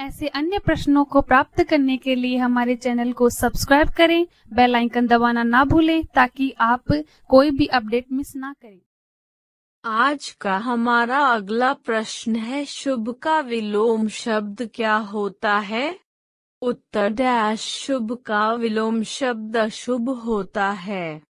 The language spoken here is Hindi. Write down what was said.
ऐसे अन्य प्रश्नों को प्राप्त करने के लिए हमारे चैनल को सब्सक्राइब करें बेल आइकन दबाना ना भूलें ताकि आप कोई भी अपडेट मिस ना करें आज का हमारा अगला प्रश्न है शुभ का विलोम शब्द क्या होता है उत्तर डैश शुभ का विलोम शब्द अशुभ होता है